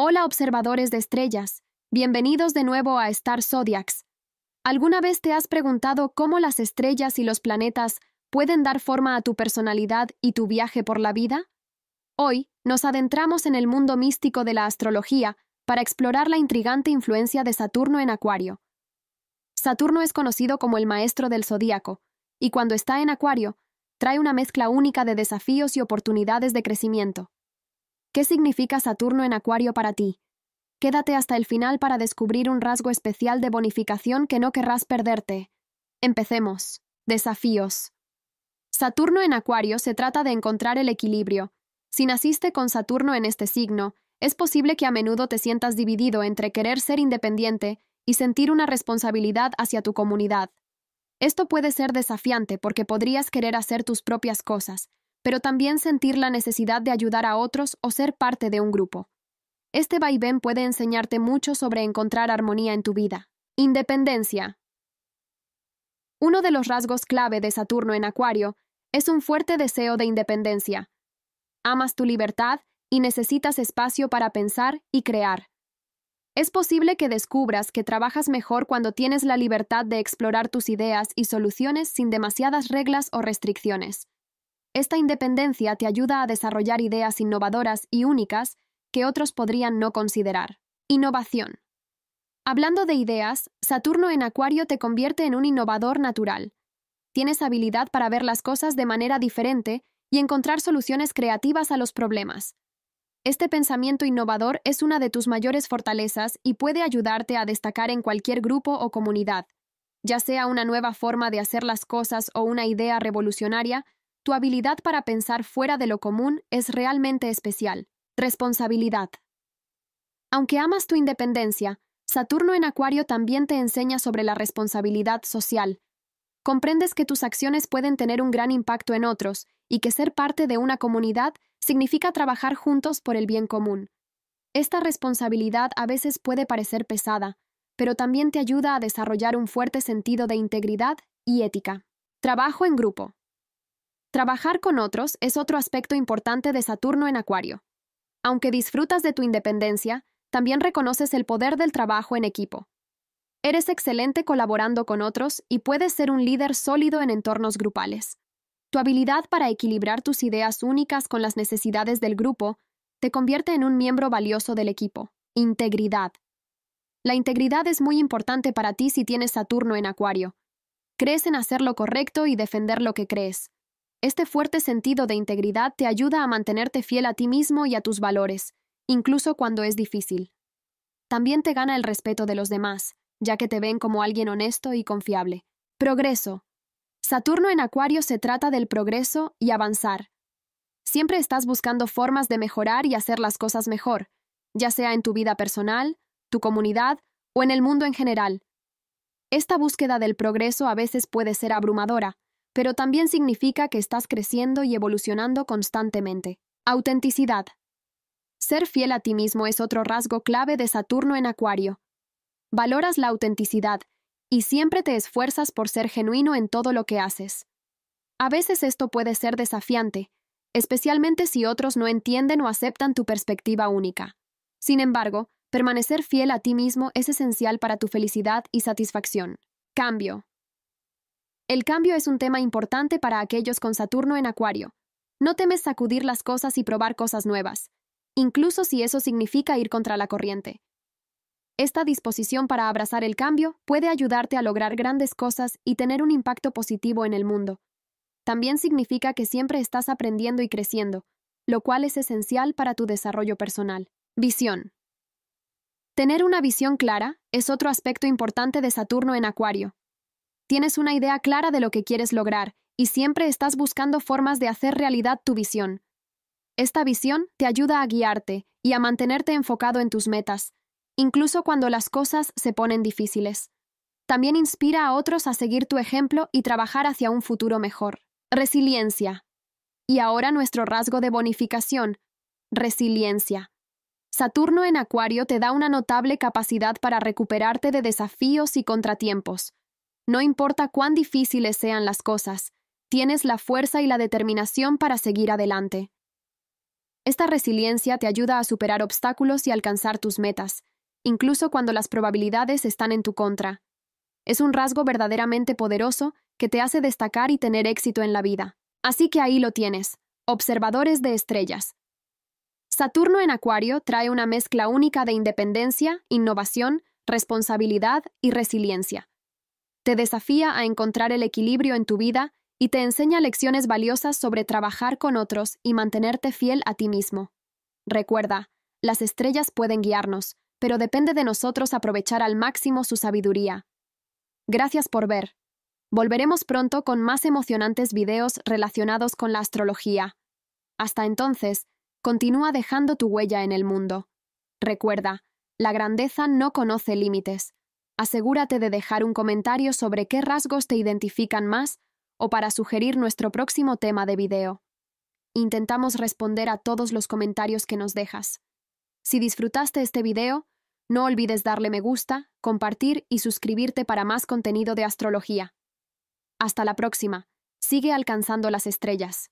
Hola observadores de estrellas, bienvenidos de nuevo a Star Zodiacs. ¿Alguna vez te has preguntado cómo las estrellas y los planetas pueden dar forma a tu personalidad y tu viaje por la vida? Hoy nos adentramos en el mundo místico de la astrología para explorar la intrigante influencia de Saturno en Acuario. Saturno es conocido como el maestro del zodíaco, y cuando está en Acuario, trae una mezcla única de desafíos y oportunidades de crecimiento. ¿Qué significa Saturno en Acuario para ti? Quédate hasta el final para descubrir un rasgo especial de bonificación que no querrás perderte. Empecemos. Desafíos. Saturno en Acuario se trata de encontrar el equilibrio. Si naciste con Saturno en este signo, es posible que a menudo te sientas dividido entre querer ser independiente y sentir una responsabilidad hacia tu comunidad. Esto puede ser desafiante porque podrías querer hacer tus propias cosas, pero también sentir la necesidad de ayudar a otros o ser parte de un grupo. Este vaivén puede enseñarte mucho sobre encontrar armonía en tu vida. Independencia. Uno de los rasgos clave de Saturno en Acuario es un fuerte deseo de independencia. Amas tu libertad y necesitas espacio para pensar y crear. Es posible que descubras que trabajas mejor cuando tienes la libertad de explorar tus ideas y soluciones sin demasiadas reglas o restricciones. Esta independencia te ayuda a desarrollar ideas innovadoras y únicas que otros podrían no considerar. Innovación. Hablando de ideas, Saturno en Acuario te convierte en un innovador natural. Tienes habilidad para ver las cosas de manera diferente y encontrar soluciones creativas a los problemas. Este pensamiento innovador es una de tus mayores fortalezas y puede ayudarte a destacar en cualquier grupo o comunidad. Ya sea una nueva forma de hacer las cosas o una idea revolucionaria, tu habilidad para pensar fuera de lo común es realmente especial. Responsabilidad. Aunque amas tu independencia, Saturno en Acuario también te enseña sobre la responsabilidad social. Comprendes que tus acciones pueden tener un gran impacto en otros y que ser parte de una comunidad significa trabajar juntos por el bien común. Esta responsabilidad a veces puede parecer pesada, pero también te ayuda a desarrollar un fuerte sentido de integridad y ética. Trabajo en grupo. Trabajar con otros es otro aspecto importante de Saturno en Acuario. Aunque disfrutas de tu independencia, también reconoces el poder del trabajo en equipo. Eres excelente colaborando con otros y puedes ser un líder sólido en entornos grupales. Tu habilidad para equilibrar tus ideas únicas con las necesidades del grupo te convierte en un miembro valioso del equipo. Integridad. La integridad es muy importante para ti si tienes Saturno en Acuario. Crees en hacer lo correcto y defender lo que crees. Este fuerte sentido de integridad te ayuda a mantenerte fiel a ti mismo y a tus valores, incluso cuando es difícil. También te gana el respeto de los demás, ya que te ven como alguien honesto y confiable. Progreso. Saturno en Acuario se trata del progreso y avanzar. Siempre estás buscando formas de mejorar y hacer las cosas mejor, ya sea en tu vida personal, tu comunidad o en el mundo en general. Esta búsqueda del progreso a veces puede ser abrumadora, pero también significa que estás creciendo y evolucionando constantemente. Autenticidad. Ser fiel a ti mismo es otro rasgo clave de Saturno en Acuario. Valoras la autenticidad y siempre te esfuerzas por ser genuino en todo lo que haces. A veces esto puede ser desafiante, especialmente si otros no entienden o aceptan tu perspectiva única. Sin embargo, permanecer fiel a ti mismo es esencial para tu felicidad y satisfacción. Cambio. El cambio es un tema importante para aquellos con Saturno en Acuario. No temes sacudir las cosas y probar cosas nuevas, incluso si eso significa ir contra la corriente. Esta disposición para abrazar el cambio puede ayudarte a lograr grandes cosas y tener un impacto positivo en el mundo. También significa que siempre estás aprendiendo y creciendo, lo cual es esencial para tu desarrollo personal. Visión. Tener una visión clara es otro aspecto importante de Saturno en Acuario. Tienes una idea clara de lo que quieres lograr y siempre estás buscando formas de hacer realidad tu visión. Esta visión te ayuda a guiarte y a mantenerte enfocado en tus metas, incluso cuando las cosas se ponen difíciles. También inspira a otros a seguir tu ejemplo y trabajar hacia un futuro mejor. Resiliencia. Y ahora nuestro rasgo de bonificación. Resiliencia. Saturno en Acuario te da una notable capacidad para recuperarte de desafíos y contratiempos, no importa cuán difíciles sean las cosas, tienes la fuerza y la determinación para seguir adelante. Esta resiliencia te ayuda a superar obstáculos y alcanzar tus metas, incluso cuando las probabilidades están en tu contra. Es un rasgo verdaderamente poderoso que te hace destacar y tener éxito en la vida. Así que ahí lo tienes, observadores de estrellas. Saturno en Acuario trae una mezcla única de independencia, innovación, responsabilidad y resiliencia. Te desafía a encontrar el equilibrio en tu vida y te enseña lecciones valiosas sobre trabajar con otros y mantenerte fiel a ti mismo. Recuerda, las estrellas pueden guiarnos, pero depende de nosotros aprovechar al máximo su sabiduría. Gracias por ver. Volveremos pronto con más emocionantes videos relacionados con la astrología. Hasta entonces, continúa dejando tu huella en el mundo. Recuerda, la grandeza no conoce límites. Asegúrate de dejar un comentario sobre qué rasgos te identifican más o para sugerir nuestro próximo tema de video. Intentamos responder a todos los comentarios que nos dejas. Si disfrutaste este video, no olvides darle me gusta, compartir y suscribirte para más contenido de astrología. Hasta la próxima. Sigue alcanzando las estrellas.